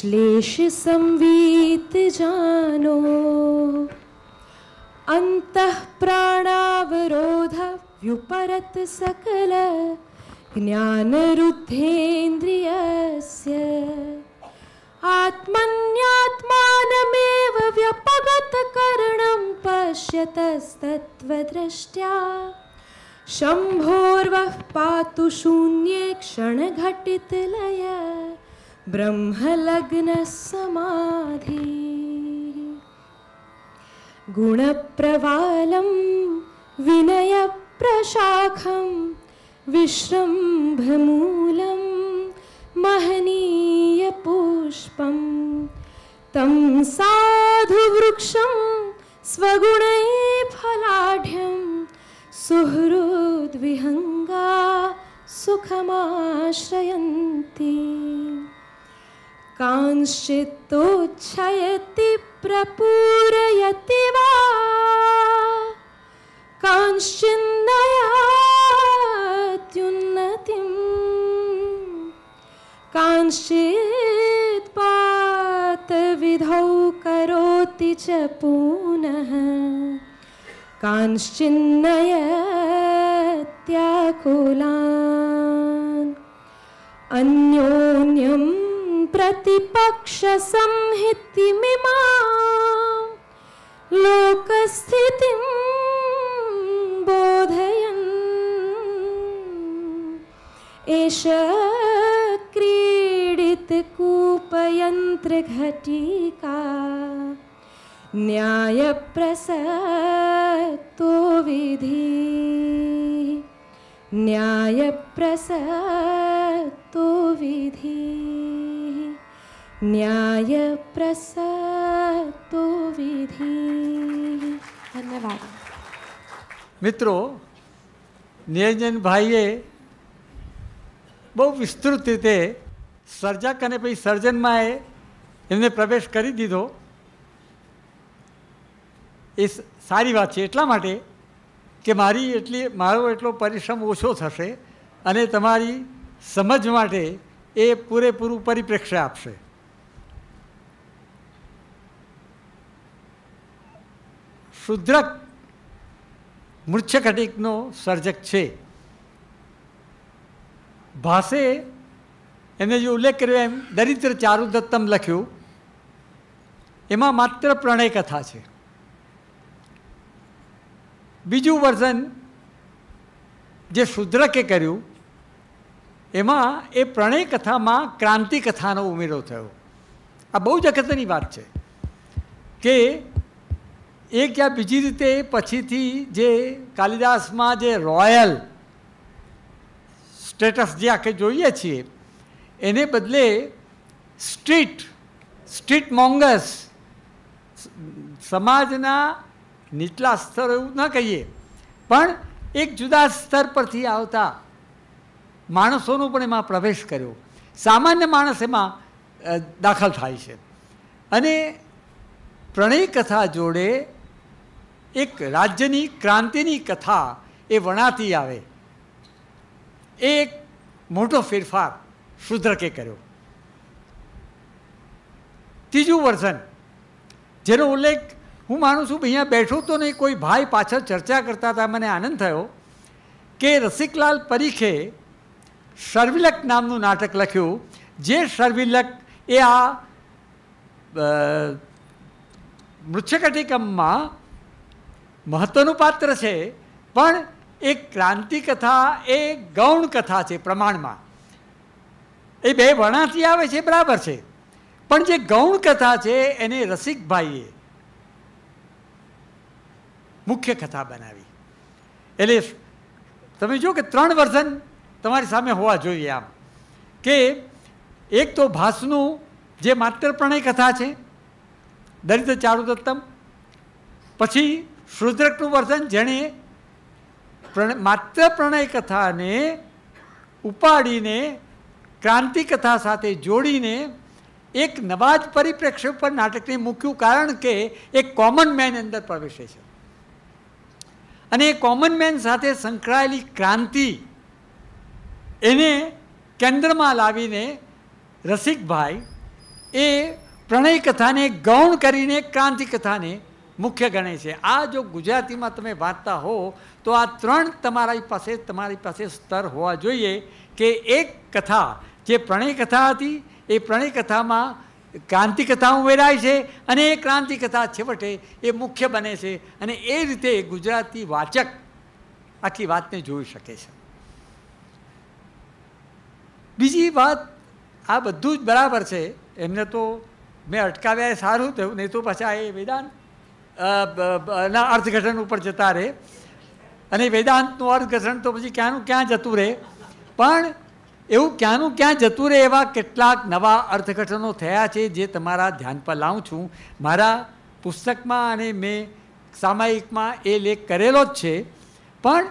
श्लेषसंवितजानो व्युपरत सकल ज्ञानरुद्धेन्द्रियस्य आत्मन्यात्मानमेव व्यपगतकरणं पश्यतस्तत्त्वदृष्ट्या शम्भोर्वः पातु शून्ये क्षणघटितलय ब्रह्मलग्नसमाधि गुणप्रवालं विनयप्रशाखं विश्रम्भमूलं महनीयपुष्पं तं साधुवृक्षं स्वगुणै फलाढ्यं सुहृद्विहङ्गा सुखमाश्रयन्ति कांश्चित्तोच्छयति प्रपूरयति वा कांश्चिन्नयात्युन्नतिम् कांश्चित् पातविधौ करोति च पुनः कांश्चिन्नयत्याकुलान् अन्योन्यम् प्रतिपक्षसंहितिमिमा लोकस्थितिं बोधयन् एष क्रीडितकूपयन्त्रघटिका न्यायप्रसक्तो विधि न्यायप्रसक्तो विधि ન્યાયપ્રસક્તો વિધિ ધન્યવાદ મિત્રો નિરંજનભાઈએ બહુ વિસ્તૃત રીતે સર્જક અને પછી સર્જનમાં એમને પ્રવેશ કરી દીધો એ સારી વાત છે એટલા માટે કે મારી એટલી મારો એટલો પરિશ્રમ ઓછો થશે અને તમારી સમજ માટે એ પૂરેપૂરું પરિપ્રેક્ષ્ય આપશે શુદ્રક મૃચ્છકટિકનો સર્જક છે ભાષે એને જે ઉલ્લેખ કર્યો એમ દરિદ્ર ચારુદત્તમ લખ્યું એમાં માત્ર પ્રણય કથા છે બીજું વર્ઝન જે શુદ્રકે કર્યું એમાં એ પ્રણય કથામાં ક્રાંતિ કથાનો ઉમેરો થયો આ બહુ જ અગત્યની વાત છે કે એ ક્યાં બીજી રીતે પછીથી જે કાલિદાસમાં જે રોયલ સ્ટેટસ જે આખે જોઈએ છીએ એને બદલે સ્ટ્રીટ સ્ટ્રીટ મોંગસ સમાજના નીચલા સ્તર એવું ન કહીએ પણ એક જુદા સ્તર પરથી આવતા માણસોનો પણ એમાં પ્રવેશ કર્યો સામાન્ય માણસ એમાં દાખલ થાય છે અને પ્રણય કથા જોડે એક રાજ્યની ક્રાંતિની કથા એ વણાતી આવે એ એક મોટો ફેરફાર શુદ્રકે કર્યો ત્રીજું વર્ઝન જેનો ઉલ્લેખ હું માનું છું અહીંયા બેઠું તો નહીં કોઈ ભાઈ પાછળ ચર્ચા કરતા હતા મને આનંદ થયો કે રસિકલાલ પરીખે સર્વિલક નામનું નાટક લખ્યું જે સર્વિલક એ આ મૃચ્છકટિકમમાં મહત્વનું પાત્ર છે પણ એ ક્રાંતિ કથા એ ગૌણ કથા છે પ્રમાણમાં એ બે વણાથી આવે છે બરાબર છે પણ જે ગૌણ કથા છે એને રસિકભાઈએ મુખ્ય કથા બનાવી એટલે તમે જો કે ત્રણ વર્ઝન તમારી સામે હોવા જોઈએ આમ કે એક તો ભાસનું જે માત્ર પ્રણય કથા છે દરિદ્ર ચારુદત્તમ પછી શૂદ્રકનું વર્તન જેણે પ્રણય માત્ર પ્રણય કથાને ઉપાડીને ક્રાંતિ કથા સાથે જોડીને એક નવા જ પરિપ્રેક્ષ્ય પર નાટકને મૂક્યું કારણ કે એ કોમન મેન અંદર પ્રવેશે છે અને એ કોમન મેન સાથે સંકળાયેલી ક્રાંતિ એને કેન્દ્રમાં લાવીને રસિકભાઈ એ પ્રણય કથાને ગૌણ કરીને ક્રાંતિ કથાને મુખ્ય ગણે છે આ જો ગુજરાતીમાં તમે વાંચતા હો તો આ ત્રણ તમારી પાસે તમારી પાસે સ્તર હોવા જોઈએ કે એક કથા જે પ્રણય કથા હતી એ પ્રણય કથામાં ક્રાંતિ કથા ઉમેરાય છે અને એ ક્રાંતિ કથા છેવટે એ મુખ્ય બને છે અને એ રીતે ગુજરાતી વાચક આખી વાતને જોઈ શકે છે બીજી વાત આ બધું જ બરાબર છે એમને તો મેં અટકાવ્યા એ સારું થયું નહીં તો પાછા એ વેદાંત ના અર્થઘટન ઉપર જતા રહે અને વેદાંતનું અર્થઘટન તો પછી ક્યાંનું ક્યાં જતું રહે પણ એવું ક્યાંનું ક્યાં જતું રહે એવા કેટલાક નવા અર્થઘટનો થયા છે જે તમારા ધ્યાન પર લાવું છું મારા પુસ્તકમાં અને મેં સામાયિકમાં એ લેખ કરેલો જ છે પણ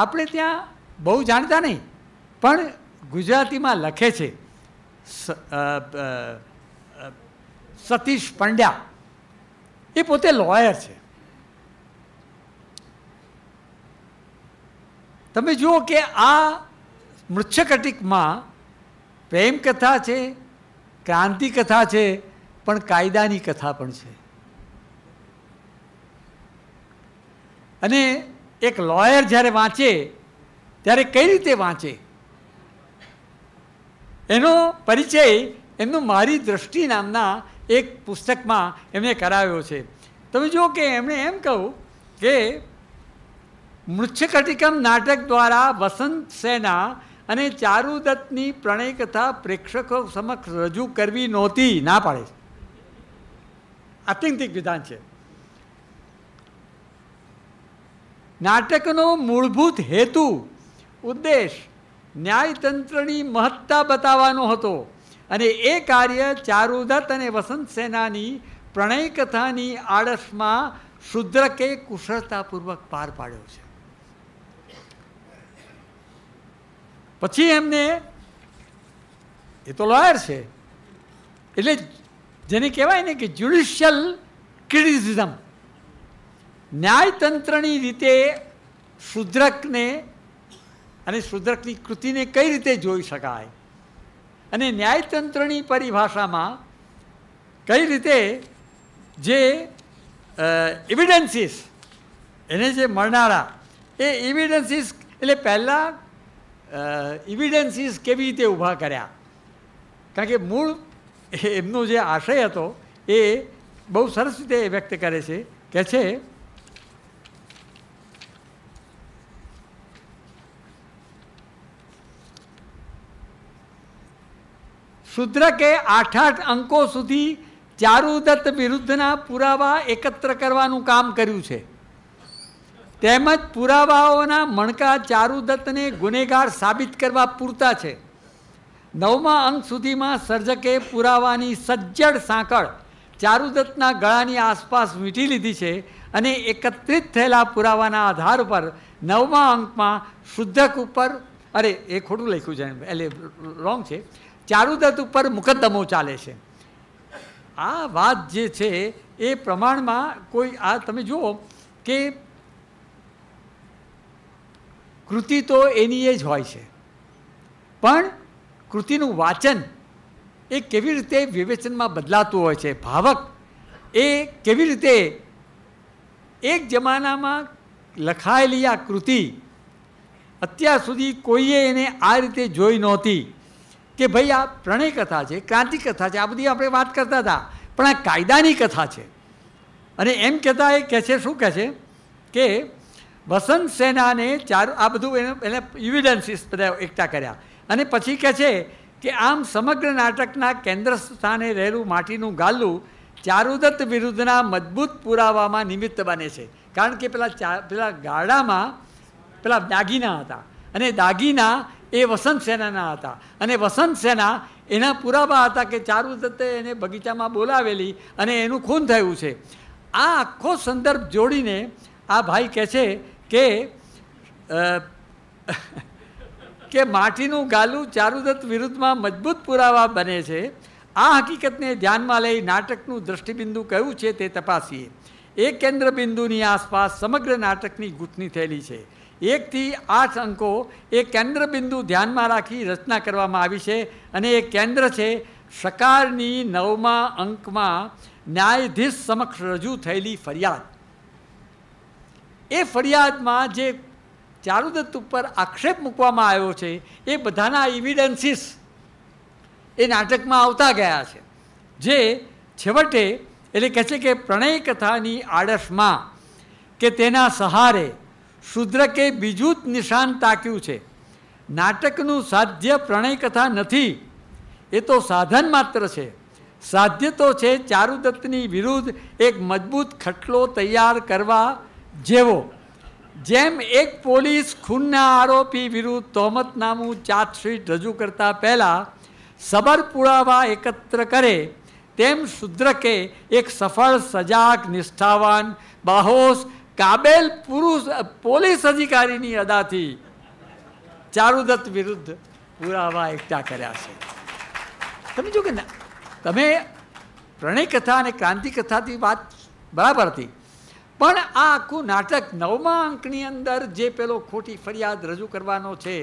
આપણે ત્યાં બહુ જાણતા નહીં પણ ગુજરાતીમાં લખે છે સતીશ પંડ્યા એ પોતે લોયર છે તમે જુઓ કે આ મૃચ્છકટિકમાં પ્રેમ કથા છે ક્રાંતિ કથા છે પણ કાયદાની કથા પણ છે અને એક લોયર જ્યારે વાંચે ત્યારે કઈ રીતે વાંચે એનો પરિચય એમનું મારી દ્રષ્ટિ નામના એક પુસ્તકમાં એમણે કરાવ્યો છે તમે જુઓ કે એમણે એમ કહું કે મૃચ્છકટિકમ નાટક દ્વારા વસંત સેના અને ચારુદત્તની પ્રણય કથા પ્રેક્ષકો સમક્ષ રજૂ કરવી નહોતી ના પાડે છે આત્યંતિક વિધાન છે નાટકનો મૂળભૂત હેતુ ઉદ્દેશ ન્યાયતંત્રની મહત્તા બતાવવાનો હતો અને એ કાર્ય ચારુદત્ત અને વસંત સેનાની પ્રણય કથાની આળસમાં શુદ્રકે કુશળતાપૂર્વક પાર પાડ્યો છે પછી એમને એ તો લોયર છે એટલે જેને કહેવાય ને કે જ્યુડિશિયલ ક્રિટિસિઝમ ન્યાયતંત્રની રીતે શુદ્રકને અને શુદ્રકની કૃતિને કઈ રીતે જોઈ શકાય અને ન્યાયતંત્રની પરિભાષામાં કઈ રીતે જે ઇવિડન્સીસ એને જે મળનારા એ ઇવિડન્સીસ એટલે પહેલાં ઇવિડન્સીસ કેવી રીતે ઊભા કર્યા કારણ કે મૂળ એમનો જે આશય હતો એ બહુ સરસ રીતે વ્યક્ત કરે છે કે છે શુદ્રકે આઠ આઠ અંકો સુધી ચારુદત્ત વિરુદ્ધના પુરાવા એકત્ર કરવાનું કામ કર્યું છે તેમજ પુરાવાઓના મણકા ચારુદત્તને ગુનેગાર સાબિત કરવા પૂરતા છે નવમા અંક સુધીમાં સર્જકે પુરાવાની સજ્જડ સાંકળ ચારુદત્તના ગળાની આસપાસ વીંટી લીધી છે અને એકત્રિત થયેલા પુરાવાના આધાર પર નવમા અંકમાં શુદ્ધક ઉપર અરે એ ખોટું લખ્યું છે એટલે રોંગ છે ચારુદત્ત ઉપર મુકદ્દમો ચાલે છે આ વાત જે છે એ પ્રમાણમાં કોઈ આ તમે જુઓ કે કૃતિ તો એની એ જ હોય છે પણ કૃતિનું વાચન એ કેવી રીતે વિવેચનમાં બદલાતું હોય છે ભાવક એ કેવી રીતે એક જમાનામાં લખાયેલી આ કૃતિ અત્યાર સુધી કોઈએ એને આ રીતે જોઈ નહોતી કે ભાઈ આ પ્રણય કથા છે ક્રાંતિ કથા છે આ બધી આપણે વાત કરતા હતા પણ આ કાયદાની કથા છે અને એમ કહેતા એ કહે છે શું કહે છે કે વસંત સેનાને ચાર આ બધું એને એને ઇવિડન્સીસ બધા એકઠા કર્યા અને પછી કહે છે કે આમ સમગ્ર નાટકના કેન્દ્ર સ્થાને રહેલું માટીનું ગાલું ચારુદત્ત વિરુદ્ધના મજબૂત પુરાવામાં નિમિત્ત બને છે કારણ કે પેલા ચા પેલા ગાડામાં પેલા દાગીના હતા અને દાગીના એ વસંત સેનાના હતા અને વસંત સેના એના પુરાવા હતા કે ચારુદત્તે એને બગીચામાં બોલાવેલી અને એનું ખૂન થયું છે આ આખો સંદર્ભ જોડીને આ ભાઈ કહે છે કે કે માટીનું ગાલું ચારુદત્ત વિરુદ્ધમાં મજબૂત પુરાવા બને છે આ હકીકતને ધ્યાનમાં લઈ નાટકનું દ્રષ્ટિબિંદુ કયું છે તે તપાસીએ એ કેન્દ્રબિંદુની આસપાસ સમગ્ર નાટકની ગૂંથણી થયેલી છે એકથી આઠ અંકો એ કેન્દ્રબિંદુ ધ્યાનમાં રાખી રચના કરવામાં આવી છે અને એ કેન્દ્ર છે સકારની નવમા અંકમાં ન્યાયાધીશ સમક્ષ રજૂ થયેલી ફરિયાદ એ ફરિયાદમાં જે ચારુદત્ત ઉપર આક્ષેપ મૂકવામાં આવ્યો છે એ બધાના ઇવિડન્સીસ એ નાટકમાં આવતા ગયા છે જે છેવટે એટલે કહે છે કે પ્રણય કથાની આડસમાં કે તેના સહારે શુદ્રકે બીજું જ નિશાન તાક્યું છે નાટકનું સાધ્ય પ્રણય કથા નથી એ તો સાધન માત્ર છે સાધ્ય તો છે ચારુદત્તની વિરુદ્ધ એક મજબૂત ખટલો તૈયાર કરવા જેવો જેમ એક પોલીસ ખૂનના આરોપી વિરુદ્ધ તહોમતનામું ચાર્જશીટ રજૂ કરતા પહેલાં સબર પુરાવા એકત્ર કરે તેમ શુદ્રકે એક સફળ સજાગ નિષ્ઠાવાન બાહોશ કાબેલ પુરુષ પોલીસ અધિકારીની અદાથી ચારુદત્ત વિરુદ્ધ પુરાવા એકઠા કર્યા છે તમે જો કે તમે પ્રણય કથા અને ક્રાંતિ કથાથી વાત બરાબર હતી પણ આ આખું નાટક નવમા અંકની અંદર જે પેલો ખોટી ફરિયાદ રજૂ કરવાનો છે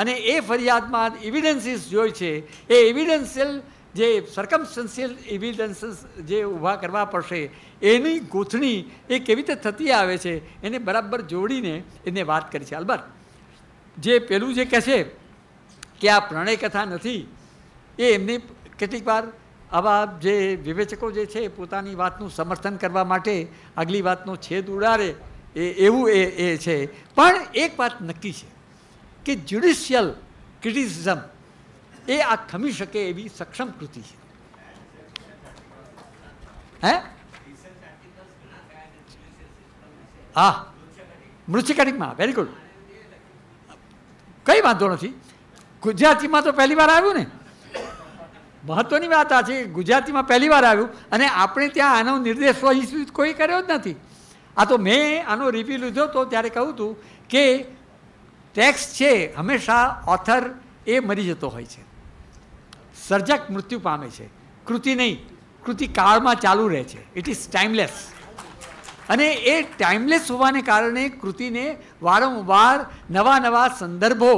અને એ ફરિયાદમાં ઇવિડન્સીસ જોઈ છે એ ઇવિડન્સિયલ જે સરકમસ્ટન્સિયલ એવિડન્સીસ જે ઊભા કરવા પડશે એની ગૂંથણી એ કેવી રીતે થતી આવે છે એને બરાબર જોડીને એને વાત કરી છે અલબર જે પેલું જે કહે છે કે આ પ્રણય કથા નથી એ એમની કેટલીક વાર આવા જે વિવેચકો જે છે પોતાની વાતનું સમર્થન કરવા માટે આગલી વાતનો છેદ ઉડાડે એ એવું એ એ છે પણ એક વાત નક્કી છે કે જ્યુડિશિયલ ક્રિટિસિઝમ એ આ ખમી શકે એવી સક્ષમ કૃતિ છે હે હા મૃચ્છિકાટિકમાં વેરી ગુડ કંઈ વાંધો નથી ગુજરાતીમાં તો પહેલી વાર આવ્યું ને મહત્વની વાત આ છે ગુજરાતીમાં પહેલી વાર આવ્યું અને આપણે ત્યાં આનો નિર્દેશ કોઈ કર્યો જ નથી આ તો મેં આનો રિવ્યૂ લીધો તો ત્યારે કહું હતું કે ટેક્સ છે હંમેશા ઓથર એ મરી જતો હોય છે સર્જક મૃત્યુ પામે છે કૃતિ નહીં કૃતિ કાળમાં ચાલુ રહે છે ઇટ ઇઝ ટાઈમલેસ અને એ ટાઈમલેસ હોવાને કારણે કૃતિને વારંવાર નવા નવા સંદર્ભો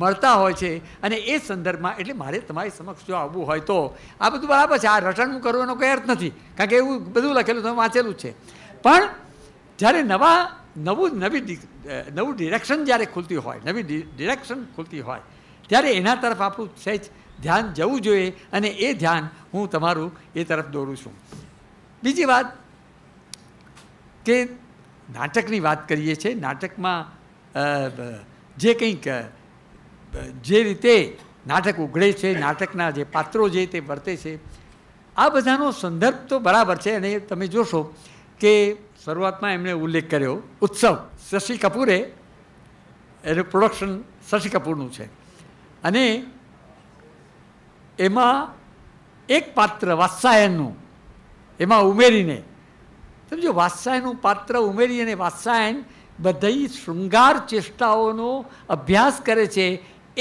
મળતા હોય છે અને એ સંદર્ભમાં એટલે મારે તમારી સમક્ષ જો આવવું હોય તો આ બધું બરાબર છે આ રટણ કરવાનો કોઈ અર્થ નથી કારણ કે એવું બધું લખેલું તમે વાંચેલું છે પણ જ્યારે નવા નવું નવી નવું ડિરેક્શન જ્યારે ખુલતી હોય નવી ડિરેક્શન ખુલતી હોય ત્યારે એના તરફ આપણું સહેજ ધ્યાન જવું જોઈએ અને એ ધ્યાન હું તમારું એ તરફ દોરું છું બીજી વાત કે નાટકની વાત કરીએ છીએ નાટકમાં જે કંઈક જે રીતે નાટક ઉઘડે છે નાટકના જે પાત્રો જે તે વર્તે છે આ બધાનો સંદર્ભ તો બરાબર છે અને તમે જોશો કે શરૂઆતમાં એમણે ઉલ્લેખ કર્યો ઉત્સવ શશી કપૂરે એનું પ્રોડક્શન શશી કપૂરનું છે અને એમાં એક પાત્ર વાત્સાયનનું એમાં ઉમેરીને સમજો વાત્સાયનનું પાત્ર ઉમેરી અને વાત્સાયન બધી શૃંગાર ચેષ્ટાઓનો અભ્યાસ કરે છે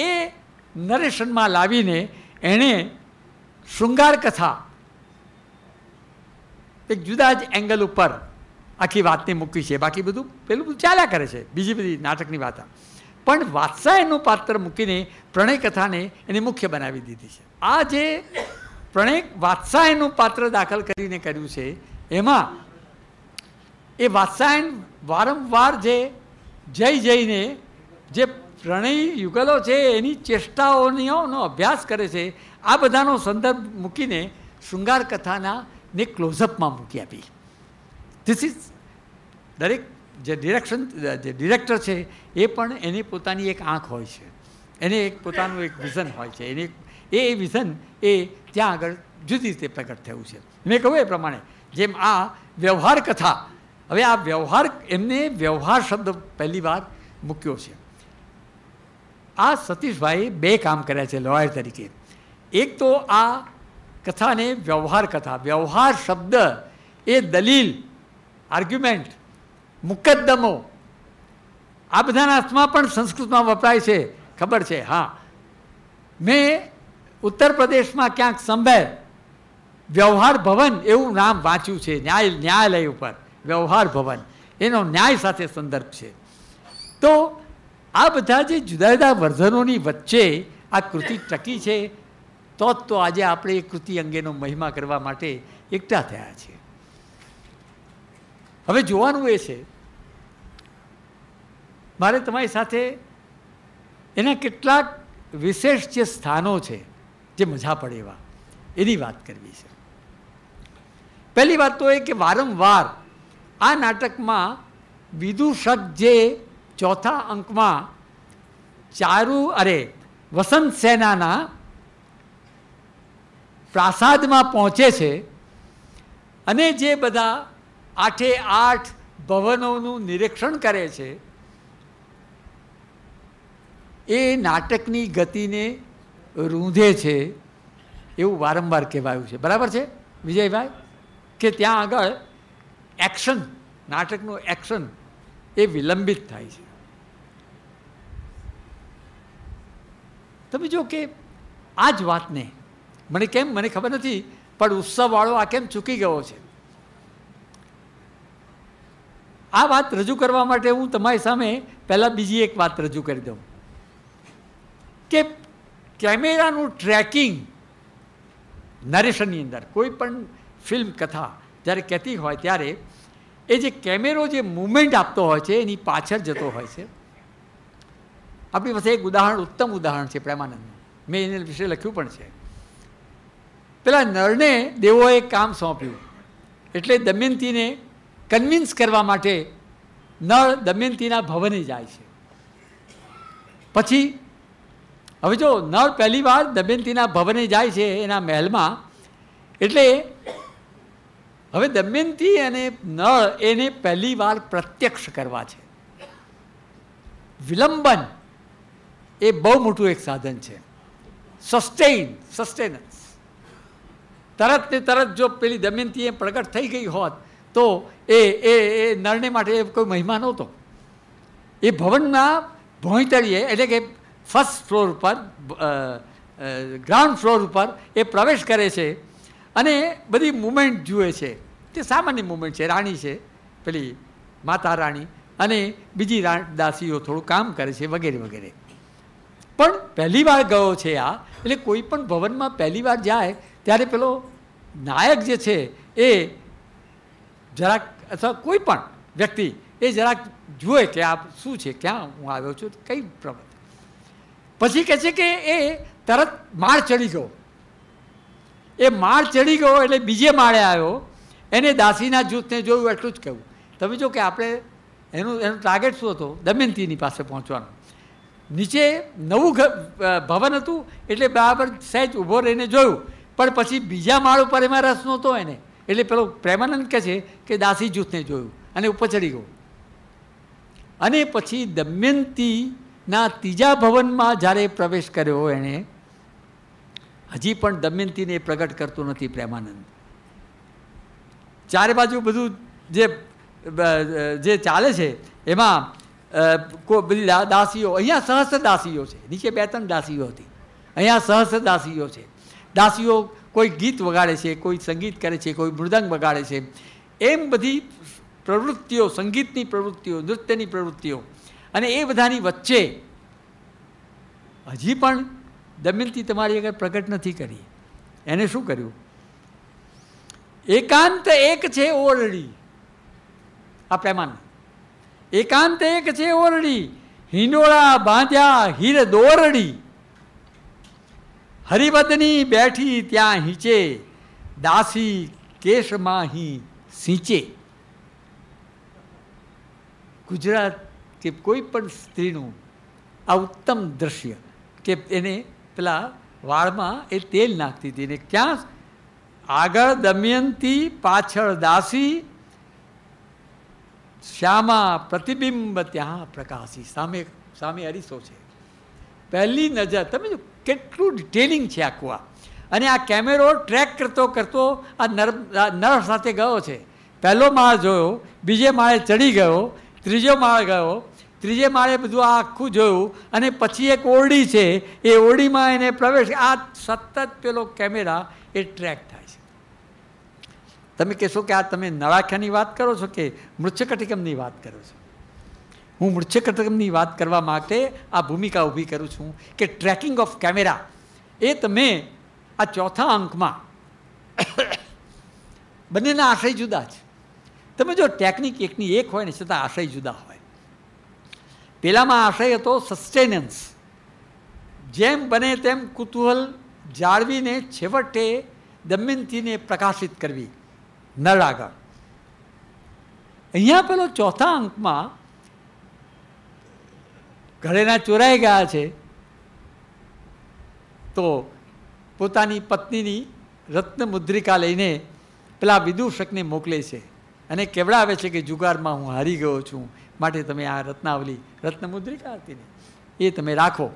એ નરેશનમાં લાવીને એણે શૃંગાર કથા એક જુદા જ એંગલ ઉપર આખી વાતને મૂકી છે બાકી બધું પેલું બધું ચાલ્યા કરે છે બીજી બધી નાટકની વાત આ પણ વાત્સાયનું પાત્ર મૂકીને પ્રણય કથાને એને મુખ્ય બનાવી દીધી છે આ જે પ્રણય વાત્સાયનું પાત્ર દાખલ કરીને કર્યું છે એમાં એ વાત્સાયન વારંવાર જે જઈ જઈને જે પ્રણય યુગલો છે એની ચેષ્ટાઓનો અભ્યાસ કરે છે આ બધાનો સંદર્ભ મૂકીને શૃંગાર કથાના ને ક્લોઝઅપમાં મૂકી આપી ધીસ ઇઝ દરેક જે ડિરેક્શન જે ડિરેક્ટર છે એ પણ એની પોતાની એક આંખ હોય છે એને એક પોતાનું એક વિઝન હોય છે એની એ એ વિઝન એ ત્યાં આગળ જુદી રીતે પ્રગટ થયું છે મેં કહ્યું એ પ્રમાણે જેમ આ વ્યવહાર કથા હવે આ વ્યવહાર એમને વ્યવહાર શબ્દ પહેલી વાર મૂક્યો છે આ સતીશભાઈએ બે કામ કર્યા છે લોયર તરીકે એક તો આ કથાને વ્યવહાર કથા વ્યવહાર શબ્દ એ દલીલ આર્ગ્યુમેન્ટ મુકદ્દમો આ બધાના અર્થમાં પણ સંસ્કૃતમાં વપરાય છે ખબર છે હા મેં ઉત્તર પ્રદેશમાં ક્યાંક સંભેર વ્યવહાર ભવન એવું નામ વાંચ્યું છે ન્યાય ન્યાયાલય ઉપર વ્યવહાર ભવન એનો ન્યાય સાથે સંદર્ભ છે તો આ બધા જે જુદા જુદા વર્ઝનોની વચ્ચે આ કૃતિ ટકી છે તો જ તો આજે આપણે એ કૃતિ અંગેનો મહિમા કરવા માટે એકઠા થયા છીએ હવે જોવાનું એ છે મારે તમારી સાથે એના કેટલાક વિશેષ જે સ્થાનો છે જે મજા પડે એવા એની વાત કરવી છે પહેલી વાત તો એ કે વારંવાર આ નાટકમાં વિદૂષક જે ચોથા અંકમાં ચારુ અરે વસંત સેનાના પ્રાસાદમાં પહોંચે છે અને જે બધા આઠે આઠ ભવનોનું નિરીક્ષણ કરે છે એ નાટકની ગતિને રૂંધે છે એવું વારંવાર કહેવાયું છે બરાબર છે વિજયભાઈ કે ત્યાં આગળ એક્શન નાટકનું એક્શન એ વિલંબિત થાય છે તમે જો કે આ જ વાતને મને કેમ મને ખબર નથી પણ ઉત્સવવાળો આ કેમ ચૂકી ગયો છે આ વાત રજૂ કરવા માટે હું તમારી સામે પહેલાં બીજી એક વાત રજૂ કરી દઉં કે કેમેરાનું ટ્રેકિંગ નરેશનની અંદર કોઈ પણ ફિલ્મ કથા જ્યારે કહેતી હોય ત્યારે એ જે કેમેરો જે મુમેન્ટ આપતો હોય છે એની પાછળ જતો હોય છે આપણી પાસે એક ઉદાહરણ ઉત્તમ ઉદાહરણ છે પ્રેમાનંદનું મેં એને વિશે લખ્યું પણ છે પેલા નળને દેવોએ કામ સોંપ્યું એટલે દમયંતીને કન્વિન્સ કરવા માટે નળ દમયંતીના ભવને જાય છે પછી હવે જો નળ પહેલીવાર દમયંતીના ભવને જાય છે એના મહેલમાં એટલે હવે દમયંતી અને નળ એને પહેલીવાર પ્રત્યક્ષ કરવા છે વિલંબન એ બહુ મોટું એક સાધન છે સસ્ટેઇન સસ્ટેનન્સ તરત ને તરત જો પેલી દમયંતી એ પ્રગટ થઈ ગઈ હોત તો એ એ એ નળને માટે કોઈ મહિમા નહોતો એ ભવનના ભોંયતળીએ એટલે કે ફર્સ્ટ ફ્લોર ઉપર ગ્રાઉન્ડ ફ્લોર ઉપર એ પ્રવેશ કરે છે અને બધી મુમેન્ટ જુએ છે તે સામાન્ય મુમેન્ટ છે રાણી છે પેલી માતા રાણી અને બીજી દાસીઓ થોડું કામ કરે છે વગેરે વગેરે પણ પહેલી વાર ગયો છે આ એટલે કોઈ પણ ભવનમાં પહેલી વાર જાય ત્યારે પેલો નાયક જે છે એ જરાક અથવા કોઈ પણ વ્યક્તિ એ જરાક જુએ કે આ શું છે ક્યાં હું આવ્યો છું કઈ પ્રબંધ પછી કહે છે કે એ તરત માળ ચડી ગયો એ માળ ચડી ગયો એટલે બીજે માળે આવ્યો એને દાસીના જૂથને જોયું એટલું જ કહ્યું તમે જો કે આપણે એનું એનું ટાર્ગેટ શું હતો દમયંતીની પાસે પહોંચવાનું નીચે નવું ભવન હતું એટલે બરાબર સહેજ ઊભો રહીને જોયું પણ પછી બીજા માળ ઉપર એમાં રસ નહોતો એને એટલે પેલો પ્રેમાનંદ કહે છે કે દાસી જૂથને જોયું અને ઉપર ચડી ગયો અને પછી દમયંતીના ત્રીજા ભવનમાં જ્યારે પ્રવેશ કર્યો એણે હજી પણ દમયંતીને પ્રગટ કરતો નથી પ્રેમાનંદ ચારે બાજુ બધું જે જે ચાલે છે એમાં કોઈ બધી દાસીઓ અહીંયા સહસ્ર દાસીઓ છે નીચે બે ત્રણ દાસીઓ હતી અહીંયા સહસ્ર દાસીઓ છે દાસીઓ કોઈ ગીત વગાડે છે કોઈ સંગીત કરે છે કોઈ મૃદંગ વગાડે છે એમ બધી પ્રવૃત્તિઓ સંગીતની પ્રવૃત્તિઓ નૃત્યની પ્રવૃત્તિઓ અને એ બધાની વચ્ચે હજી પણ દમયંતી તમારી આગળ પ્રગટ નથી કરી એને શું કર્યું એકાંત એક છે ઓરડી આ પ્રેમાન એકાંત એક છે ઓરડી હિંડોળા બાંધ્યા હીર દોરડી હરિવદની બેઠી ત્યાં હિંચે દાસી કેશમાં હિ સિંચે ગુજરાત કે કોઈ પણ સ્ત્રીનું આ ઉત્તમ દ્રશ્ય કે એને પેલા વાળમાં એ તેલ નાખતી હતી ને ક્યાં આગળ દમયંતી પાછળ દાસી શ્યામા પ્રતિબિંબ ત્યાં પ્રકાશી સામે સામે અરીસો છે પહેલી નજર તમે જો કેટલું ડિટેલિંગ છે આખું આ અને આ કેમેરો ટ્રેક કરતો કરતો આ નર નર સાથે ગયો છે પહેલો માળ જોયો બીજે માળે ચડી ગયો ત્રીજો માળ ગયો ત્રીજે માળે બધું આ આખું જોયું અને પછી એક ઓરડી છે એ ઓરડીમાં એને પ્રવેશ આ સતત પેલો કેમેરા એ ટ્રેક થાય છે તમે કહેશો કે આ તમે નળાખ્યાની વાત કરો છો કે મૃચ્છકટિકમની વાત કરો છો હું મૃચ્છકટકમની વાત કરવા માટે આ ભૂમિકા ઊભી કરું છું કે ટ્રેકિંગ ઓફ કેમેરા એ તમે આ ચોથા અંકમાં બંનેના આશય જુદા છે તમે જો ટેકનિક એકની એક હોય ને છતાં આશય જુદા હોય પહેલાંમાં આશય હતો સસ્ટેનન્સ જેમ બને તેમ કુતૂહલ જાળવીને છેવટે દમયંતીને પ્રકાશિત કરવી નળ આગળ અહીંયા પેલો ચોથા અંકમાં ઘરેના ચોરાઈ ગયા છે તો પોતાની પત્નીની રત્ન મુદ્રિકા લઈને પેલા વિદૂષકને મોકલે છે અને કેવડાવે છે કે જુગારમાં હું હારી ગયો છું માટે તમે આ રત્નાવલી રત્ન મુદ્રિકા હતી એ તમે રાખો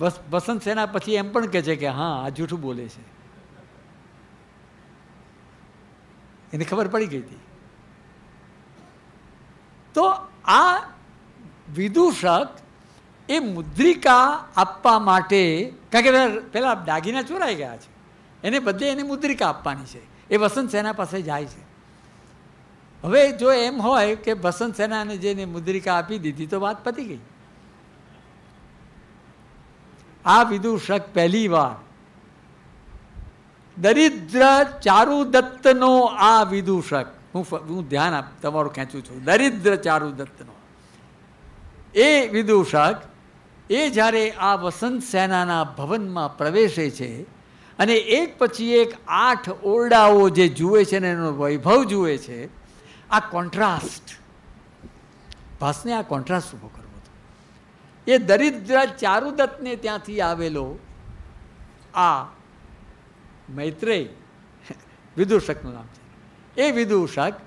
બસ વસંત સેના પછી એમ પણ કહે છે કે હા આ જૂઠું બોલે છે એને ખબર પડી ગઈ હતી વિદુષક એ મુદ્રિકા આપવા માટે કારણ કે પહેલાં દાગીના ચોરાઈ ગયા છે એને બદલે એને મુદ્રિકા આપવાની છે એ વસંત સેના પાસે જાય છે હવે જો એમ હોય કે વસંત સેનાને જેને મુદ્રિકા આપી દીધી તો વાત પતી ગઈ આ વિદૂષક પહેલી વાર દરિદ્ર ચારુદત્તનો આ વિદુષક હું હું ધ્યાન આપ તમારું ખેંચું છું દરિદ્ર ચારુદત્તનો એ વિદૂષક એ જ્યારે આ વસંત સેનાના ભવનમાં પ્રવેશે છે અને એક પછી એક આઠ ઓરડાઓ જે જુએ છે ને એનો વૈભવ જુએ છે આ કોન્ટ્રાસ્ટ ભાસને આ કોન્ટ્રાસ્ટ ઊભો કરવો હતો એ દરિદ્ર ચારુદત્તને ત્યાંથી આવેલો આ મૈત્રેય વિદૂષકનું નામ છે એ વિદૂષક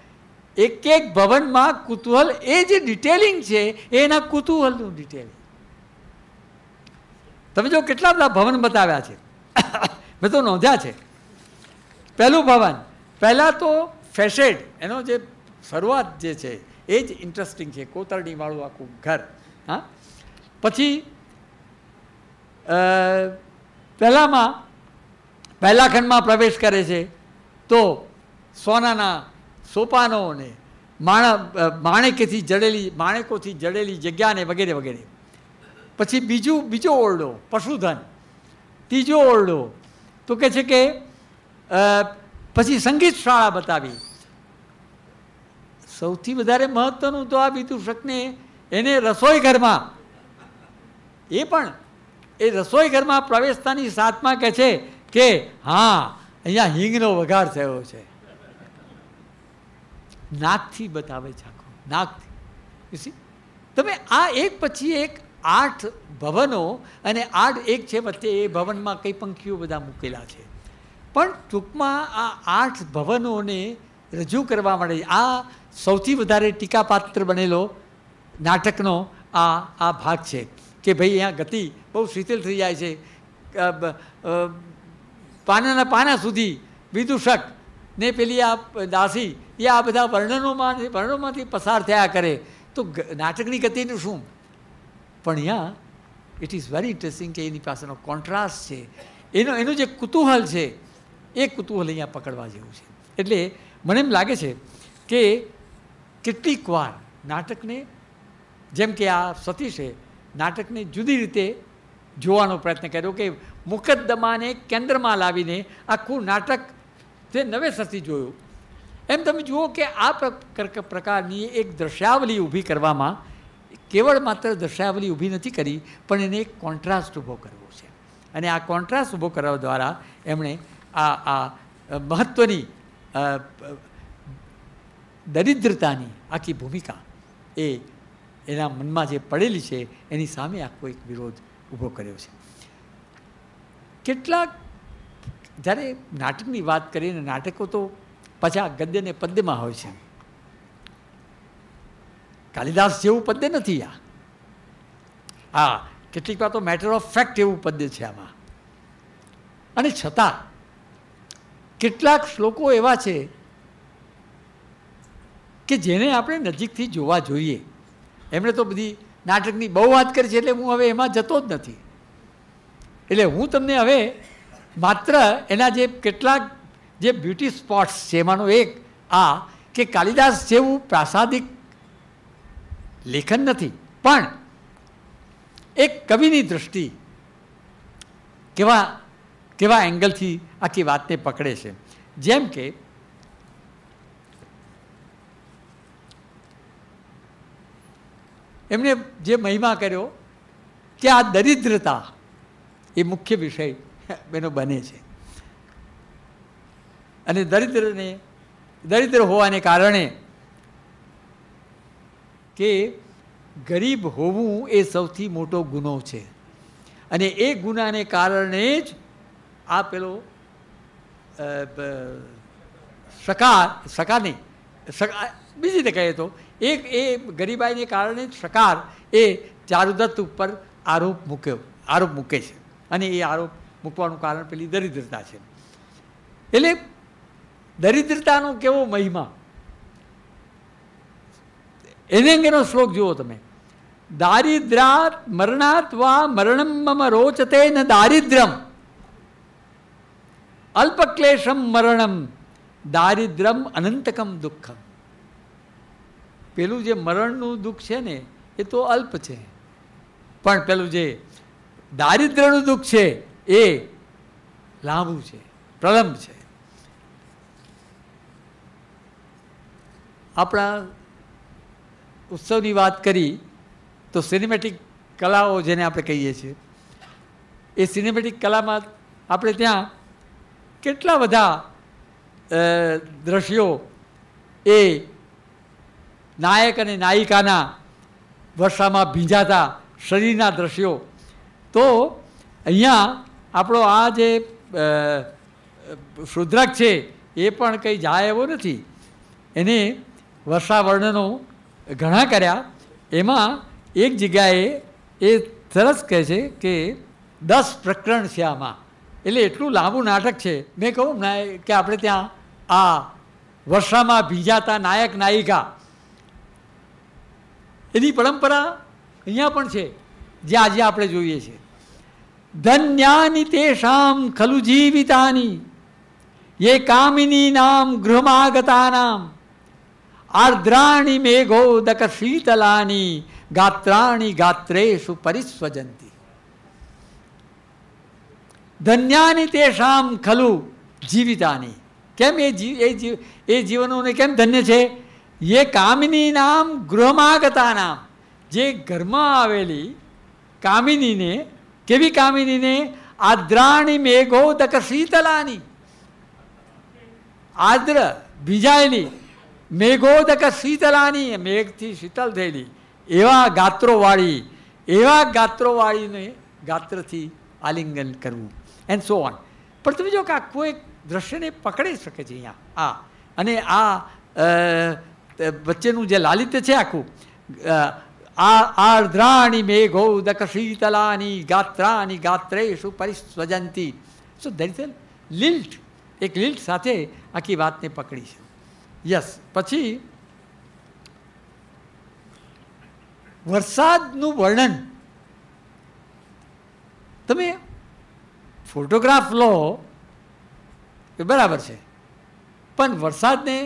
એક એક ભવનમાં કુતૂહલ એ જે ડિટેલિંગ છે એના કુતૂહલનું ડિટેલિંગ તમે જો કેટલા બધા ભવન બતાવ્યા છે મેં તો નોંધ્યા છે પહેલું ભવન પહેલાં તો ફેસેડ એનો જે શરૂઆત જે છે એ જ ઇન્ટરેસ્ટિંગ છે કોતરણીવાળું આખું ઘર હા પછી પહેલાંમાં પહેલા ખંડમાં પ્રવેશ કરે છે તો સોનાના સોપાનોને માણા માણેકથી જડેલી માણેકોથી જડેલી જગ્યાને વગેરે વગેરે પછી બીજું બીજો ઓરડો પશુધન ત્રીજો ઓરડો તો કહે છે કે પછી સંગીત શાળા બતાવી સૌથી વધારે મહત્ત્વનું તો આ વિદૂષકને એને રસોઈ ઘરમાં એ પણ એ રસોઈ ઘરમાં પ્રવેશતાની સાથમાં કહે છે કે હા અહીંયા હિંગનો વઘાર થયો છે નાકથી બતાવે છે આખો નાકથી સી તમે આ એક પછી એક આઠ ભવનો અને આઠ એક છે વચ્ચે એ ભવનમાં કઈ પંખીઓ બધા મૂકેલા છે પણ ટૂંકમાં આ આઠ ભવનોને રજૂ કરવા માટે આ સૌથી વધારે ટીકાપાત્ર બનેલો નાટકનો આ આ ભાગ છે કે ભાઈ અહીંયા ગતિ બહુ શીતલ થઈ જાય છે પાનાના પાના સુધી વિદૂષક ને પેલી આ દાસી એ આ બધા વર્ણનોમાં વર્ણનોમાંથી પસાર થયા કરે તો નાટકની ગતિનું શું પણ અહીંયા ઇટ ઇઝ વેરી ઇન્ટરેસ્ટિંગ કે એની પાસેનો કોન્ટ્રાસ્ટ છે એનો એનું જે કુતૂહલ છે એ કુતૂહલ અહીંયા પકડવા જેવું છે એટલે મને એમ લાગે છે કે કેટલીક વાર નાટકને જેમ કે આ સતીશે નાટકને જુદી રીતે જોવાનો પ્રયત્ન કર્યો કે મુકદ્દમાને કેન્દ્રમાં લાવીને આખું નાટક તે નવેસરથી જોયું એમ તમે જુઓ કે આ પ્રકારની એક દ્રશ્યાવલી ઊભી કરવામાં કેવળ માત્ર દર્શાવલી ઊભી નથી કરી પણ એને એક કોન્ટ્રાસ્ટ ઊભો કરવો છે અને આ કોન્ટ્રાસ્ટ ઊભો કરવા દ્વારા એમણે આ આ મહત્ત્વની દરિદ્રતાની આખી ભૂમિકા એ એના મનમાં જે પડેલી છે એની સામે આખો એક વિરોધ ઊભો કર્યો છે કેટલાક જ્યારે નાટકની વાત કરીને નાટકો તો પાછા ગદ્ય ને પદ્યમાં હોય છે કાલિદાસ જેવું પદ્ય નથી આ હા કેટલીક વાર તો મેટર ઓફ ફેક્ટ એવું પદ્ય છે આમાં અને છતાં કેટલાક શ્લોકો એવા છે કે જેને આપણે નજીકથી જોવા જોઈએ એમણે તો બધી નાટકની બહુ વાત કરી છે એટલે હું હવે એમાં જતો જ નથી એટલે હું તમને હવે માત્ર એના જે કેટલાક જે બ્યુટી સ્પોટ્સ છે એમાંનો એક આ કે કાલિદાસ જેવું પ્રાસાદિક લેખન નથી પણ એક કવિની દૃષ્ટિ કેવા કેવા એંગલથી આખી વાતને પકડે છે જેમ કે એમણે જે મહિમા કર્યો કે આ દરિદ્રતા એ મુખ્ય વિષય બેનો બને છે અને દરિદ્રને દરિદ્ર હોવાને કારણે કે ગરીબ હોવું એ સૌથી મોટો ગુનો છે અને એ ગુનાને કારણે જ આ પેલો સકાર સકાર નહીં સકાર બીજી રીતે કહીએ તો એક એ ગરીબાઈને કારણે જ સકાર એ ચારુદત્ત ઉપર આરોપ મૂક્યો આરોપ મૂકે છે અને એ આરોપ મૂકવાનું કારણ પેલી દરિદ્રતા છે એટલે દરિદ્રતાનો કેવો મહિમા એને અંગેનો શ્લોક જુઓ તમે દારિદ્રાત મરણાત વા મરણમ મમ રોચતે ન દારિદ્રમ અલ્પક્લેશમ મરણમ દારિદ્રમ અનંતકમ દુઃખમ પેલું જે મરણનું દુઃખ છે ને એ તો અલ્પ છે પણ પેલું જે દારિદ્રનું દુઃખ છે એ લાંબુ છે પ્રલંબ છે આપણા ઉત્સવની વાત કરી તો સિનેમેટિક કલાઓ જેને આપણે કહીએ છીએ એ સિનેમેટિક કલામાં આપણે ત્યાં કેટલા બધા દ્રશ્યો એ નાયક અને નાયિકાના વર્ષામાં ભીંજાતા શરીરના દ્રશ્યો તો અહીંયા આપણો આ જે શુદ્રક છે એ પણ કંઈ જાય એવો નથી એને વર્ષાવર્ણનો ઘણા કર્યા એમાં એક જગ્યાએ એ સરસ કહે છે કે દસ પ્રકરણ છે આમાં એટલે એટલું લાંબુ નાટક છે મેં કહું ના કે આપણે ત્યાં આ વર્ષામાં ભીજાતા નાયક નાયિકા એની પરંપરા અહીંયા પણ છે જે આજે આપણે જોઈએ છીએ ધન્યાની તેષામ ખલુ જીવિતાની યે કામિનીનામ ગૃહમાગતાનામ આર્દ્રાણી મેઘોદક શીતલાની ગાત્રાણી ગાત્રેશુ પરિસ્વજંતી ધન્યાની તેષામ ખલુ જીવિતાની કેમ એ જીવ એ જીવ એ જીવનોને કેમ ધન્ય છે એ કામિની નામ ગૃહમાગતા નામ જે ઘરમાં આવેલી કામિનીને કેવી કામિનીને આદ્રાણી મેઘો તક શીતલાની આદ્ર ભીજાયેલી મેઘો તક શીતલાની મેઘથી શીતલ થયેલી એવા ગાત્રોવાળી એવા ગાત્રોવાળીને ગાત્રથી આલિંગન કરવું એન્ડ સો ઓન પણ તમે જો કે આખું એક દ્રશ્યને પકડી શકે છે અહીંયા આ અને આ વચ્ચેનું જે લાલિત્ય છે આખું આ આર્દ્રાણી મેઘો દકશીતલાની ગાત્રાની ગાત્રેશુ પરિસ્વજંતી સો દેટ ઇઝ લિલ્ટ એક લિલ્ટ સાથે આખી વાતને પકડી છે યસ પછી વરસાદનું વર્ણન તમે ફોટોગ્રાફ લો એ બરાબર છે પણ વરસાદને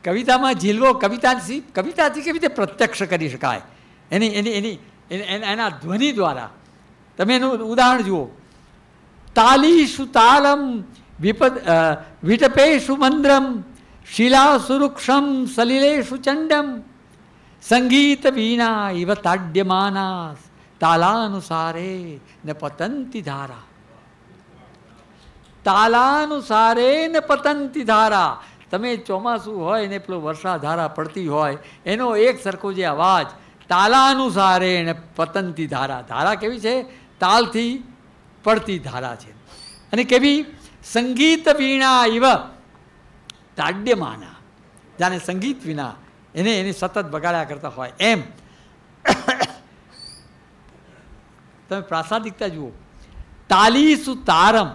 કવિતામાં ઝીલવો કવિતાથી કવિતાથી કેવી રીતે પ્રત્યક્ષ કરી શકાય એની એની એની એના ધ્વનિ દ્વારા તમે એનું ઉદાહરણ જુઓ તાલીશુ તાલમ વિપદ વિટપેશુ મંદ્રમ શિલા સુરુક્ષમ સલિલેશુ ચંડમ સંગીત વીણા ઇવ તાડ્યમાના તાલાનુસારે ને પતંતી ધારા તાલાનુસારે ને પતંતી ધારા તમે ચોમાસું હોય ને પેલો વરસાદ ધારા પડતી હોય એનો એક સરખો જે અવાજ તાલાનુસારે એને પતનતી ધારા ધારા કેવી છે તાલથી પડતી ધારા છે અને કેવી સંગીત વીણા ઇવ તાડ્યમાના જાણે સંગીત વિના એને એને સતત બગાડ્યા કરતા હોય એમ તમે પ્રાસાદિકતા જુઓ તાલીસુ તારમ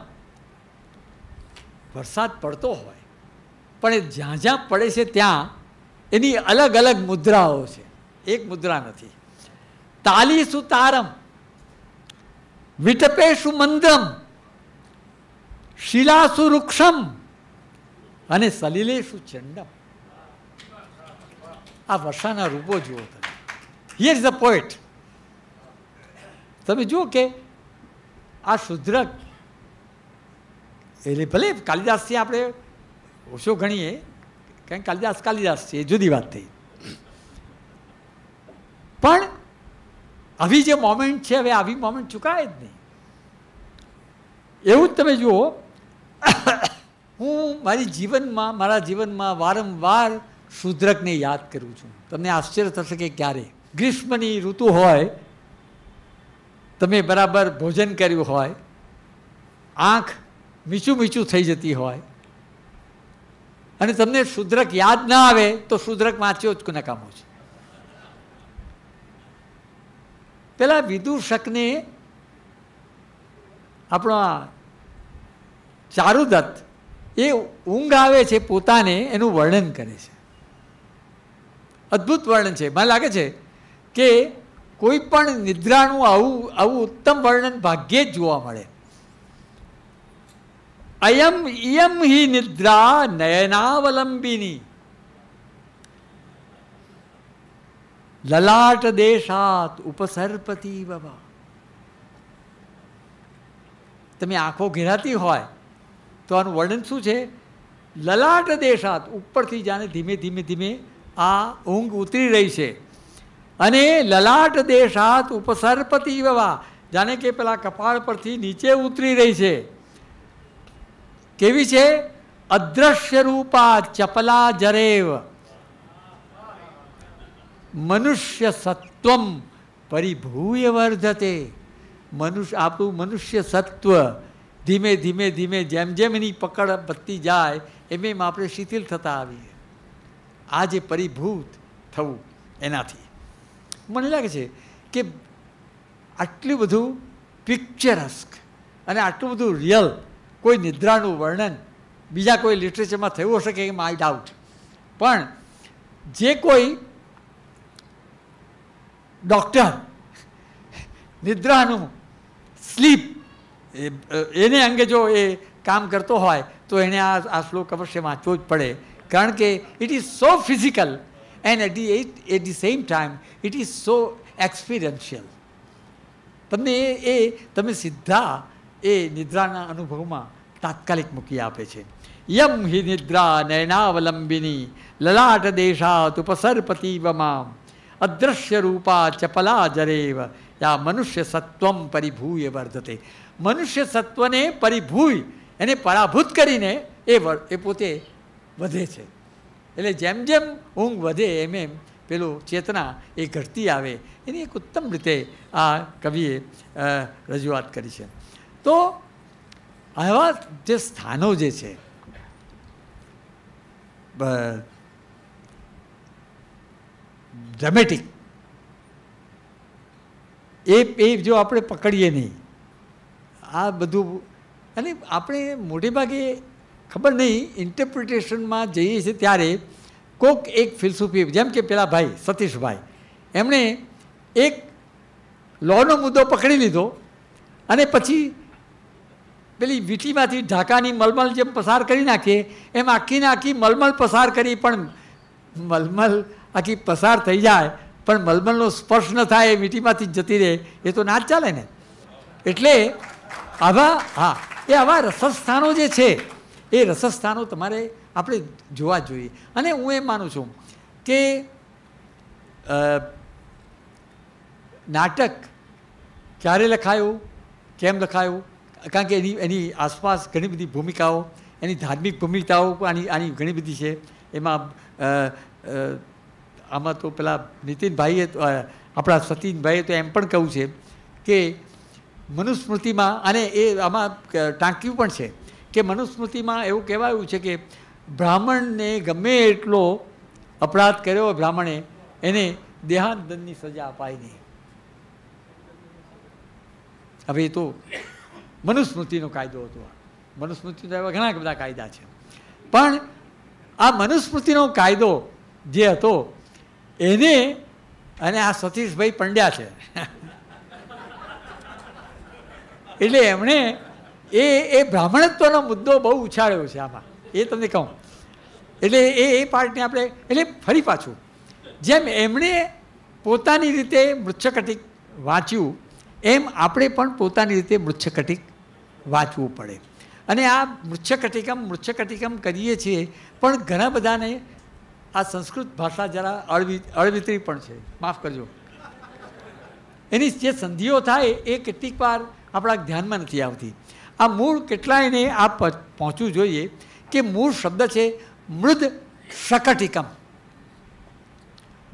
વરસાદ પડતો હોય પણ એ જ્યાં જ્યાં પડે છે ત્યાં એની અલગ અલગ મુદ્રાઓ છે એક મુદ્રા નથી તાલીસુ તારમ વિટપેશુ મંદ્રમ શિલાસુ વૃક્ષમ અને સલિલેશુ ચંડમ આ વર્ષાના રૂપો જુઓ તમે હિયર ઇઝ ધ પોઈટ તમે જુઓ કે આ શુદ્રક એટલે ભલે કાલિદાસથી આપણે ઓછો ગણીએ કારણ કાલિદાસ કાલિદાસ છે એ જુદી વાત થઈ પણ આવી જે મોમેન્ટ છે હવે આવી મોમેન્ટ ચૂકાય જ નહીં એવું જ તમે જુઓ હું મારી જીવનમાં મારા જીવનમાં વારંવાર શુદ્રકને યાદ કરું છું તમને આશ્ચર્ય થશે કે ક્યારે ગ્રીષ્મની ઋતુ હોય તમે બરાબર ભોજન કર્યું હોય આંખ મીચું મીચું થઈ જતી હોય અને તમને શુદ્રક યાદ ના આવે તો શુદ્રક વાંચ્યો જ કામો છે પેલા વિદૂષકને આપણા ચારુદત્ત એ ઊંઘ આવે છે પોતાને એનું વર્ણન કરે છે અદ્ભુત વર્ણન છે મને લાગે છે કે કોઈ પણ નિદ્રાનું આવું આવું ઉત્તમ વર્ણન ભાગ્યે જ જોવા મળે અયમ ઇયમ હિ નિદ્રા નયનાવલંબિની લલાટ દેશાત ઉપસર્પતિ બાબા તમે આંખો ઘેરાતી હોય તો આનું વર્ણન શું છે લલાટ દેશાત ઉપરથી જાણે ધીમે ધીમે ધીમે આ ઊંઘ ઉતરી રહી છે અને લલાટ દેશાત ઉપસર્પતિ બાબા જાણે કે પેલા કપાળ પરથી નીચે ઉતરી રહી છે કેવી છે અદ્રશ્ય રૂપા ચપલા જરેવ મનુષ્ય સત્વમ પરિભૂય વર્ધતે મનુષ્ય આપણું મનુષ્ય સત્વ ધીમે ધીમે ધીમે જેમ જેમ એની પકડ વધતી જાય એમ એમ આપણે શિથિલ થતા આવીએ આ જે પરિભૂત થવું એનાથી મને લાગે છે કે આટલું બધું પિક્ચરસ્ક અને આટલું બધું રિયલ કોઈ નિદ્રાનું વર્ણન બીજા કોઈ લિટરેચરમાં થયું હશે કે એમ આઈ ડાઉટ પણ જે કોઈ ડોક્ટર નિદ્રાનું સ્લીપ એને અંગે જો એ કામ કરતો હોય તો એને આ આ શ્લોક અવશ્ય વાંચવો જ પડે કારણ કે it is so physical and at the at the same time it is so experiential તમને એ એ તમે સીધા એ નિદ્રાના અનુભવમાં તાત્કાલિક મૂકી આપે છે યમ હિ નિદ્રા નયનાવલંબિની લલાટ દેશાત ઉપસર્પતિ વમામ અદ્રશ્ય રૂપા ચપલા જરેવ આ મનુષ્ય સત્વમ પરિભૂય વર્ધતે મનુષ્ય સત્વને પરિભૂય એને પરાભૂત કરીને એ એ પોતે વધે છે એટલે જેમ જેમ ઊંઘ વધે એમ એમ પેલું ચેતના એ ઘટતી આવે એની એક ઉત્તમ રીતે આ કવિએ રજૂઆત કરી છે તો આવા જે સ્થાનો જે છે ડ્રામેટિક એ એ જો આપણે પકડીએ નહીં આ બધું અને આપણે મોટે ભાગે ખબર નહીં ઇન્ટરપ્રિટેશનમાં જઈએ છીએ ત્યારે કોક એક ફિલસૂફી જેમ કે પેલા ભાઈ સતીશભાઈ એમણે એક લોનો મુદ્દો પકડી લીધો અને પછી પેલી વીટીમાંથી ઢાકાની મલમલ જેમ પસાર કરી નાખીએ એમ આખીને આખી મલમલ પસાર કરી પણ મલમલ આખી પસાર થઈ જાય પણ મલમલનો સ્પર્શ ન થાય એ મીઠીમાંથી જતી રહે એ તો ના જ ચાલે ને એટલે આવા હા એ આવા રસસ્થાનો જે છે એ રસસ્થાનો તમારે આપણે જોવા જોઈએ અને હું એમ માનું છું કે નાટક ક્યારે લખાયું કેમ લખાયું કારણ કે એની એની આસપાસ ઘણી બધી ભૂમિકાઓ એની ધાર્મિક ભૂમિકાઓ આની આની ઘણી બધી છે એમાં આમાં તો પેલા નીતિનભાઈએ આપણા સતીનભાઈએ તો એમ પણ કહ્યું છે કે મનુસ્મૃતિમાં અને એ આમાં ટાંક્યું પણ છે કે મનુસ્મૃતિમાં એવું કહેવાયું છે કે બ્રાહ્મણને ગમે એટલો અપરાધ કર્યો બ્રાહ્મણે એને દેહાંતદંડની સજા અપાય નહીં હવે એ તો મનુસ્મૃતિનો કાયદો હતો મનુસ્મૃતિ તો એવા ઘણા બધા કાયદા છે પણ આ મનુસ્મૃતિનો કાયદો જે હતો એને અને આ સતીશભાઈ પંડ્યા છે એટલે એમણે એ એ બ્રાહ્મણત્વનો મુદ્દો બહુ ઉછાળ્યો છે આમાં એ તમને કહું એટલે એ એ પાર્ટને આપણે એટલે ફરી પાછું જેમ એમણે પોતાની રીતે મૃચ્છકટિક વાંચ્યું એમ આપણે પણ પોતાની રીતે મૃચ્છકટિક વાંચવું પડે અને આ મૃચ્છકટિકમ મૃચ્છકટિકમ કરીએ છીએ પણ ઘણા બધાને આ સંસ્કૃત ભાષા જરા અળવી અળવિતરી પણ છે માફ કરજો એની જે સંધિઓ થાય એ કેટલીક વાર આપણા ધ્યાનમાં નથી આવતી આ મૂળ કેટલાયને આ પહોંચવું જોઈએ કે મૂળ શબ્દ છે મૃદ શકટિકમ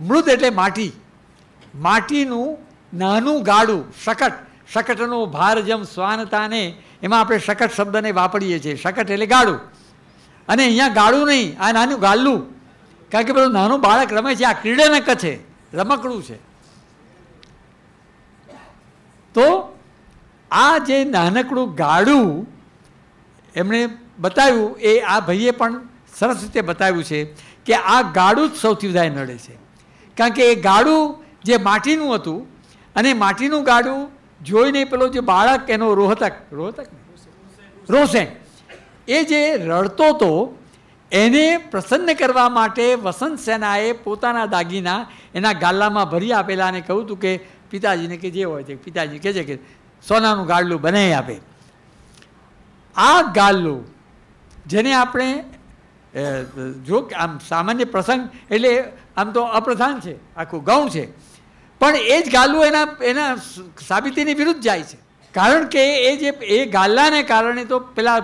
મૃદ એટલે માટી માટીનું નાનું ગાડું શકટ શકટનો ભાર જેમ સ્વાનતાને એમાં આપણે શકટ શબ્દને વાપરીએ છીએ શકટ એટલે ગાડું અને અહીંયા ગાડું નહીં આ નાનું ગાલું કારણ કે પેલું નાનું બાળક રમે છે આ ક્રીડનક છે રમકડું છે તો આ જે નાનકડું ગાડું એમણે બતાવ્યું એ આ ભાઈએ પણ સરસ રીતે બતાવ્યું છે કે આ ગાડું જ સૌથી વધારે નડે છે કારણ કે એ ગાડું જે માટીનું હતું અને માટીનું ગાડું જોઈને પેલો જે બાળક એનો રોહતક રોહતક રોસેન એ જે રડતો હતો એને પ્રસન્ન કરવા માટે વસંત સેનાએ પોતાના દાગીના એના ગાલ્લામાં ભરી આપેલા અને કહ્યું હતું કે પિતાજીને કે જે હોય છે પિતાજી કહે છે કે સોનાનું ગાડલું બનાવી આપે આ ગાલ્લું જેને આપણે જો આમ સામાન્ય પ્રસંગ એટલે આમ તો અપ્રધાન છે આખું ગૌણ છે પણ એ જ ગાલ્લું એના એના સાબિતીની વિરુદ્ધ જાય છે કારણ કે એ જે એ ગાલ્લાને કારણે તો પેલા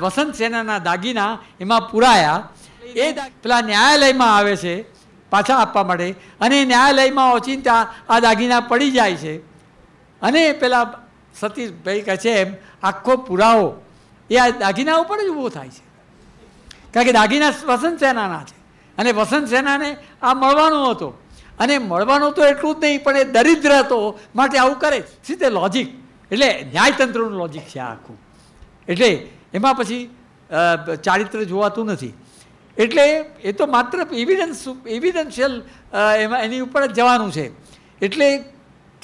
વસંત સેનાના દાગીના એમાં પુરાયા એ પેલા ન્યાયાલયમાં આવે છે પાછા આપવા માટે અને ન્યાયાલયમાં ઓચિંતા આ દાગીના પડી જાય છે અને પેલા સતીશભાઈ કહે છે એમ આખો પુરાવો એ આ દાગીના ઉપર જ ઊભો થાય છે કારણ કે દાગીના વસંત સેનાના છે અને વસંત સેનાને આ મળવાનો હતો અને મળવાનો તો એટલું જ નહીં પણ એ દરિદ્ર હતો માટે આવું કરે તે લોજિક એટલે ન્યાયતંત્રનું લોજિક છે આખું એટલે એમાં પછી ચારિત્ર જોવાતું નથી એટલે એ તો માત્ર એવિડન્સ એવિડન્શિયલ એમાં એની ઉપર જ જવાનું છે એટલે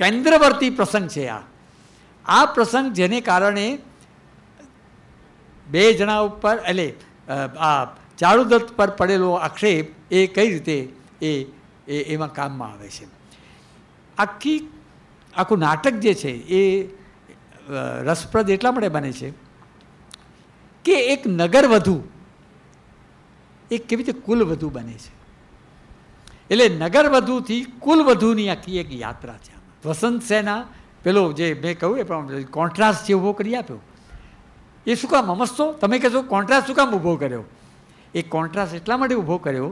કેન્દ્રવર્તી પ્રસંગ છે આ આ પ્રસંગ જેને કારણે બે જણા ઉપર એટલે આ ચારુદત્ત પર પડેલો આક્ષેપ એ કઈ રીતે એ એમાં કામમાં આવે છે આખી આખું નાટક જે છે એ રસપ્રદ એટલા માટે બને છે કે એક નગર વધુ એ કેવી રીતે કુલ વધુ બને છે એટલે નગર વધુથી કુલ વધુની આખી એક યાત્રા છે વસંત સેના પેલો જે મેં કહ્યું એ પ્રમાણે કોન્ટ્રાસ્ટ જે ઊભો કરી આપ્યો એ શું કામ અમસ્તો તમે કહેશો કોન્ટ્રાસ્ટ શું કામ ઊભો કર્યો એ કોન્ટ્રાસ્ટ એટલા માટે ઊભો કર્યો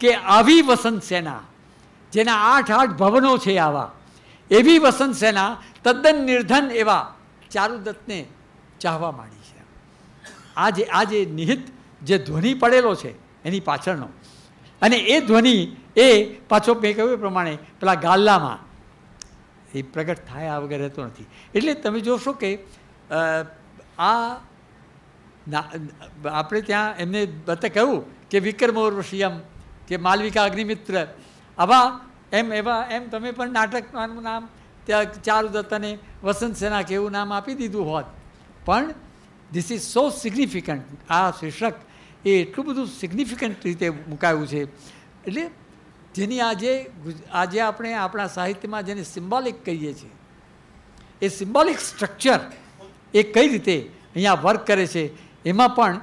કે આવી વસંત સેના જેના આઠ આઠ ભવનો છે આવા એવી વસંત સેના તદ્દન નિર્ધન એવા ચારુદત્તને ચાહવા માંડી આજે આજે નિહિત જે ધ્વનિ પડેલો છે એની પાછળનો અને એ ધ્વનિ એ પાછો મેં કહ્યું એ પ્રમાણે પેલા ગાલ્લામાં એ પ્રગટ થાય આ વગર રહેતો નથી એટલે તમે જોશો કે આ આપણે ત્યાં એમને બતે કહ્યું કે વિક્રમોર્વશિયમ કે માલવિકા અગ્નિમિત્ર આવા એમ એવા એમ તમે પણ નાટકનું નામ ત્યાં ચારુદત્તને વસંત સેના કેવું નામ આપી દીધું હોત પણ ધીસ ઇઝ સો સિગ્નિફિકન્ટ આ શીર્ષક એ એટલું બધું સિગ્નિફિકન્ટ રીતે મુકાયું છે એટલે જેની આજે આજે આપણે આપણા સાહિત્યમાં જેને સિમ્બોલિક કહીએ છીએ એ સિમ્બોલિક સ્ટ્રક્ચર એ કઈ રીતે અહીંયા વર્ક કરે છે એમાં પણ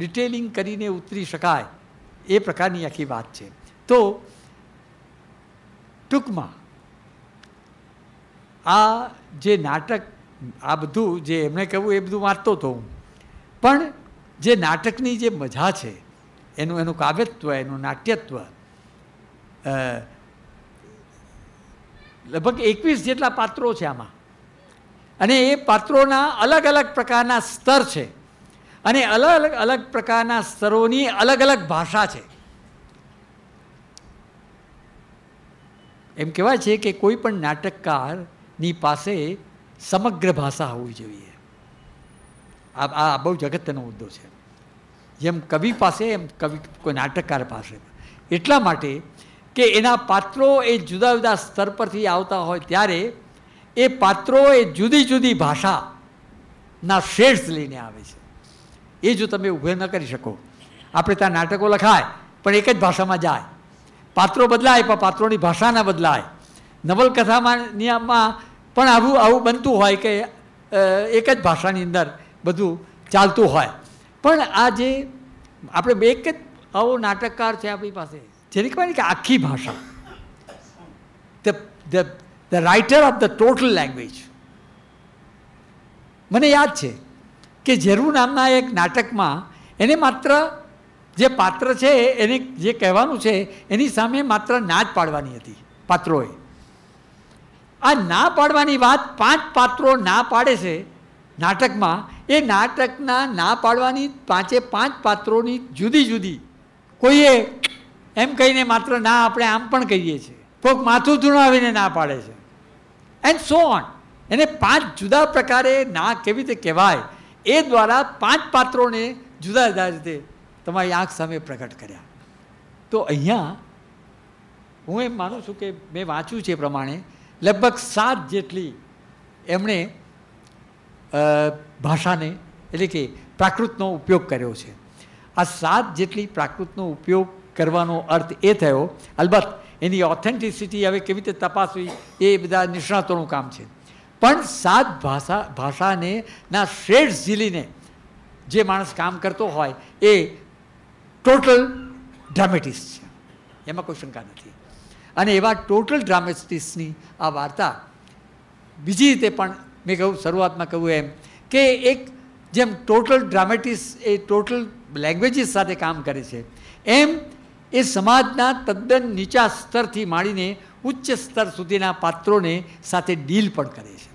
ડિટેલિંગ કરીને ઉતરી શકાય એ પ્રકારની આખી વાત છે તો ટૂંકમાં આ જે નાટક આ બધું જે એમણે કહેવું એ બધું વાંચતો હતો હું પણ જે નાટકની જે મજા છે એનું એનું કાવ્યત્વ એનું નાટ્યત્વ લગભગ એકવીસ જેટલા પાત્રો છે આમાં અને એ પાત્રોના અલગ અલગ પ્રકારના સ્તર છે અને અલગ અલગ અલગ પ્રકારના સ્તરોની અલગ અલગ ભાષા છે એમ કહેવાય છે કે કોઈ પણ નાટકકારની પાસે સમગ્ર ભાષા હોવી જોઈએ આ આ બહુ જગતનો મુદ્દો છે જેમ કવિ પાસે એમ કવિ કોઈ નાટકકાર પાસે એટલા માટે કે એના પાત્રો એ જુદા જુદા સ્તર પરથી આવતા હોય ત્યારે એ પાત્રો એ જુદી જુદી ભાષાના શેડ્સ લઈને આવે છે એ જો તમે ઉભે ન કરી શકો આપણે ત્યાં નાટકો લખાય પણ એક જ ભાષામાં જાય પાત્રો બદલાય પણ પાત્રોની ભાષા ન બદલાય નવલકથામાં નિયમમાં પણ આવું આવું બનતું હોય કે એક જ ભાષાની અંદર બધું ચાલતું હોય પણ આ જે આપણે એક જ આવો નાટકકાર છે આપણી પાસે જેને કહેવાય કે આખી ભાષા the writer of the total language મને યાદ છે કે જેરુ નામના એક નાટકમાં એને માત્ર જે પાત્ર છે એને જે કહેવાનું છે એની સામે માત્ર નાચ પાડવાની હતી પાત્રોએ આ ના પાડવાની વાત પાંચ પાત્રો ના પાડે છે નાટકમાં એ નાટકના ના પાડવાની પાંચે પાંચ પાત્રોની જુદી જુદી કોઈએ એમ કહીને માત્ર ના આપણે આમ પણ કહીએ છીએ કોઈક માથું ધૂણાવીને ના પાડે છે એન્ડ સો ઓન એને પાંચ જુદા પ્રકારે ના કેવી રીતે કહેવાય એ દ્વારા પાંચ પાત્રોને જુદા જુદા રીતે તમારી આંખ સામે પ્રગટ કર્યા તો અહીંયા હું એમ માનું છું કે મેં વાંચ્યું છે એ પ્રમાણે લગભગ સાત જેટલી એમણે ભાષાને એટલે કે પ્રાકૃતનો ઉપયોગ કર્યો છે આ સાત જેટલી પ્રાકૃતનો ઉપયોગ કરવાનો અર્થ એ થયો અલબત્ત એની ઓથેન્ટિસિટી હવે કેવી રીતે તપાસવી એ બધા નિષ્ણાતોનું કામ છે પણ સાત ભાષા ભાષાને ના શ્રેષ્ઠ ઝીલીને જે માણસ કામ કરતો હોય એ ટોટલ ડ્રામેટિસ્ટ છે એમાં કોઈ શંકા નથી અને એવા ટોટલ ડ્રામેટિસની આ વાર્તા બીજી રીતે પણ મેં કહ્યું શરૂઆતમાં કહ્યું એમ કે એક જેમ ટોટલ ડ્રામેટિસ એ ટોટલ લેંગ્વેજીસ સાથે કામ કરે છે એમ એ સમાજના તદ્દન નીચા સ્તરથી માંડીને ઉચ્ચ સ્તર સુધીના પાત્રોને સાથે ડીલ પણ કરે છે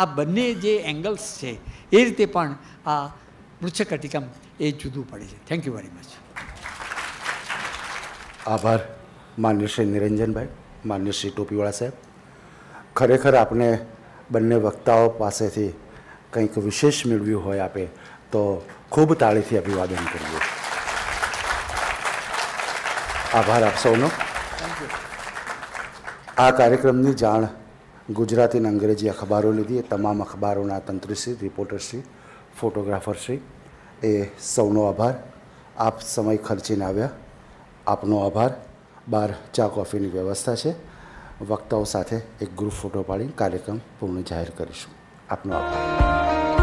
આ બંને જે એંગલ્સ છે એ રીતે પણ આ મૃચ્છકટિકમ એ જુદું પડે છે થેન્ક યુ વેરી મચ આભાર માન્ય શ્રી નિરંજનભાઈ માન્ય શ્રી ટોપીવાળા સાહેબ ખરેખર આપણે બંને વક્તાઓ પાસેથી કંઈક વિશેષ મેળવ્યું હોય આપે તો ખૂબ તાળીથી અભિવાદન કરીએ આભાર આપ સૌનો આ કાર્યક્રમની જાણ ગુજરાતી અને અંગ્રેજી અખબારો લીધી એ તમામ અખબારોના તંત્રીશ્રી રિપોર્ટરશ્રી ફોટોગ્રાફરશ્રી એ સૌનો આભાર આપ સમય ખર્ચીને આવ્યા આપનો આભાર બહાર ચા કોફીની વ્યવસ્થા છે વક્તાઓ સાથે એક ગ્રુપ ફોટો પાડી કાર્યક્રમ પૂર્ણ જાહેર કરીશું આપનો આભાર